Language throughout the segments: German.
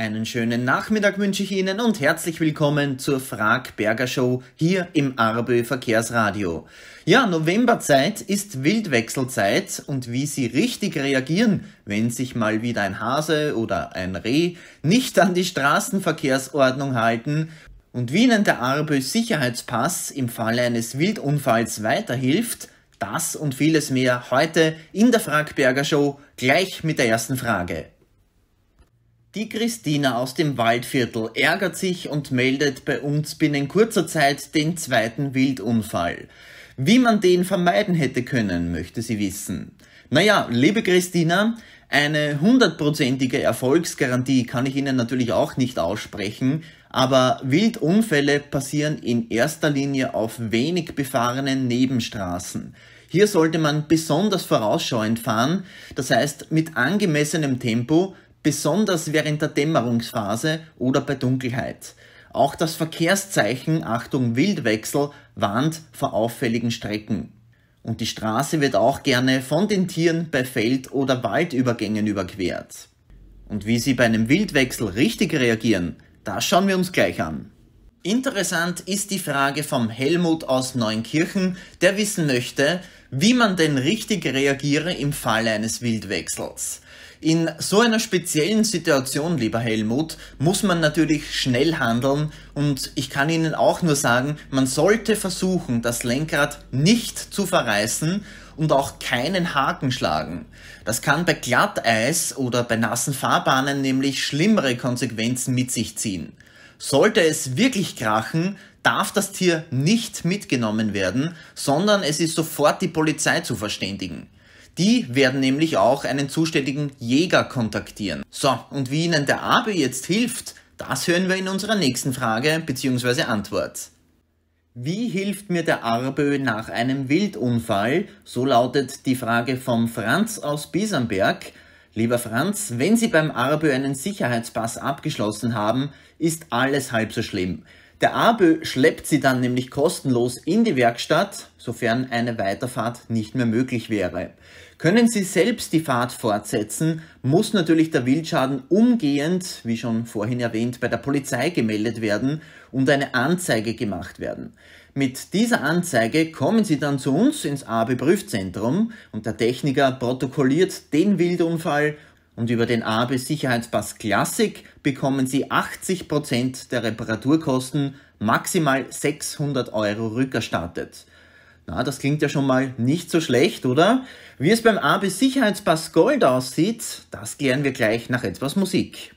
Einen schönen Nachmittag wünsche ich Ihnen und herzlich willkommen zur Fragberger Show hier im Arbö Verkehrsradio. Ja, Novemberzeit ist Wildwechselzeit und wie Sie richtig reagieren, wenn sich mal wieder ein Hase oder ein Reh nicht an die Straßenverkehrsordnung halten und wie Ihnen der Arbö Sicherheitspass im Falle eines Wildunfalls weiterhilft, das und vieles mehr heute in der Fragberger Show gleich mit der ersten Frage. Die Christina aus dem Waldviertel ärgert sich und meldet bei uns binnen kurzer Zeit den zweiten Wildunfall. Wie man den vermeiden hätte können, möchte sie wissen. Naja, liebe Christina, eine hundertprozentige Erfolgsgarantie kann ich Ihnen natürlich auch nicht aussprechen, aber Wildunfälle passieren in erster Linie auf wenig befahrenen Nebenstraßen. Hier sollte man besonders vorausschauend fahren, das heißt mit angemessenem Tempo besonders während der Dämmerungsphase oder bei Dunkelheit. Auch das Verkehrszeichen Achtung Wildwechsel warnt vor auffälligen Strecken. Und die Straße wird auch gerne von den Tieren bei Feld- oder Waldübergängen überquert. Und wie sie bei einem Wildwechsel richtig reagieren, das schauen wir uns gleich an. Interessant ist die Frage vom Helmut aus Neunkirchen, der wissen möchte, wie man denn richtig reagiere im Falle eines Wildwechsels. In so einer speziellen Situation, lieber Helmut, muss man natürlich schnell handeln und ich kann Ihnen auch nur sagen, man sollte versuchen, das Lenkrad nicht zu verreißen und auch keinen Haken schlagen. Das kann bei Glatteis oder bei nassen Fahrbahnen nämlich schlimmere Konsequenzen mit sich ziehen. Sollte es wirklich krachen, darf das Tier nicht mitgenommen werden, sondern es ist sofort die Polizei zu verständigen. Die werden nämlich auch einen zuständigen Jäger kontaktieren. So, und wie ihnen der Abe jetzt hilft, das hören wir in unserer nächsten Frage bzw. Antwort. Wie hilft mir der Arbe nach einem Wildunfall? So lautet die Frage vom Franz aus Bisamberg. Lieber Franz, wenn Sie beim Arbe einen Sicherheitspass abgeschlossen haben, ist alles halb so schlimm. Der ABÖ schleppt sie dann nämlich kostenlos in die Werkstatt, sofern eine Weiterfahrt nicht mehr möglich wäre. Können Sie selbst die Fahrt fortsetzen, muss natürlich der Wildschaden umgehend, wie schon vorhin erwähnt, bei der Polizei gemeldet werden und eine Anzeige gemacht werden. Mit dieser Anzeige kommen Sie dann zu uns ins AB-Prüfzentrum und der Techniker protokolliert den Wildunfall und über den AB Sicherheitspass Classic bekommen Sie 80% der Reparaturkosten maximal 600 Euro rückerstattet. Na, das klingt ja schon mal nicht so schlecht, oder? Wie es beim AB Sicherheitspass Gold aussieht, das klären wir gleich nach etwas Musik.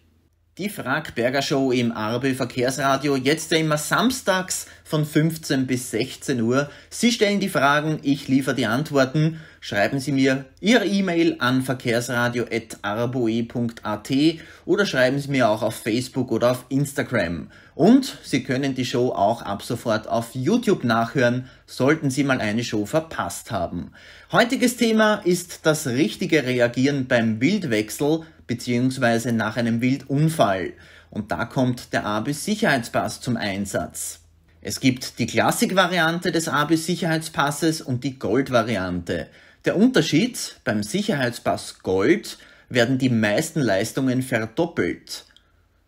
Die Fragberger Show im ARBE Verkehrsradio, jetzt immer samstags von 15 bis 16 Uhr. Sie stellen die Fragen, ich liefere die Antworten. Schreiben Sie mir Ihre E-Mail an verkehrsradio.arboe.at e oder schreiben Sie mir auch auf Facebook oder auf Instagram. Und Sie können die Show auch ab sofort auf YouTube nachhören, sollten Sie mal eine Show verpasst haben. Heutiges Thema ist das richtige Reagieren beim Wildwechsel bzw. nach einem Wildunfall. Und da kommt der AB-Sicherheitspass zum Einsatz. Es gibt die Klassikvariante des AB-Sicherheitspasses und die Gold-Variante. Der Unterschied, beim Sicherheitspass Gold werden die meisten Leistungen verdoppelt.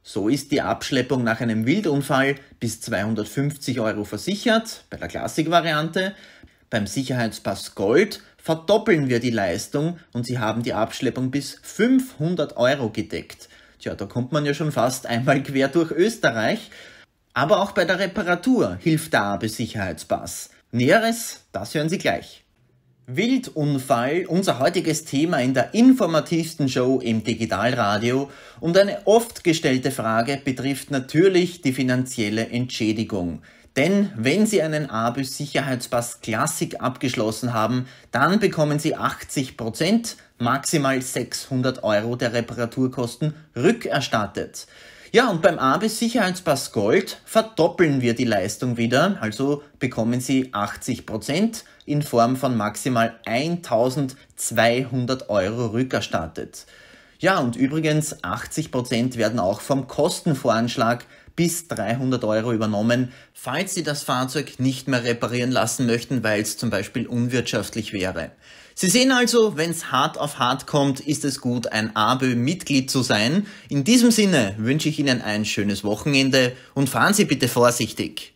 So ist die Abschleppung nach einem Wildunfall bis 250 Euro versichert, bei der Klassikvariante. Beim Sicherheitspass Gold verdoppeln wir die Leistung und Sie haben die Abschleppung bis 500 Euro gedeckt. Tja, da kommt man ja schon fast einmal quer durch Österreich. Aber auch bei der Reparatur hilft der AB-Sicherheitspass. Näheres, das hören Sie gleich. Wildunfall, unser heutiges Thema in der informativsten Show im Digitalradio und eine oft gestellte Frage betrifft natürlich die finanzielle Entschädigung. Denn wenn Sie einen abus Sicherheitspass Classic abgeschlossen haben, dann bekommen Sie 80%, maximal 600 Euro der Reparaturkosten rückerstattet. Ja, und beim A bis Sicherheitspass Gold verdoppeln wir die Leistung wieder, also bekommen Sie 80% in Form von maximal 1200 Euro rückerstattet. Ja, und übrigens 80% werden auch vom Kostenvoranschlag bis 300 Euro übernommen, falls Sie das Fahrzeug nicht mehr reparieren lassen möchten, weil es zum Beispiel unwirtschaftlich wäre. Sie sehen also, wenn es hart auf hart kommt, ist es gut, ein ABÖ-Mitglied zu sein. In diesem Sinne wünsche ich Ihnen ein schönes Wochenende und fahren Sie bitte vorsichtig.